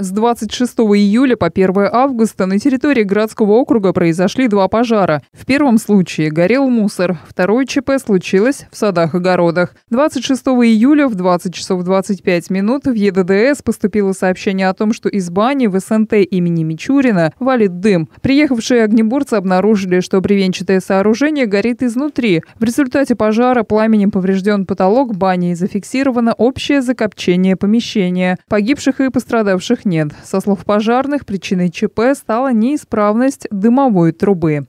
С 26 июля по 1 августа на территории городского округа произошли два пожара. В первом случае горел мусор, второе ЧП случилось в садах-огородах. и 26 июля в 20 часов 25 минут в ЕДДС поступило сообщение о том, что из бани в СНТ имени Мичурина валит дым. Приехавшие огнеборцы обнаружили, что бревенчатое сооружение горит изнутри. В результате пожара пламенем поврежден потолок бани и зафиксировано общее закопчение помещения. Погибших и пострадавших нет. Со слов пожарных, причиной ЧП стала неисправность дымовой трубы.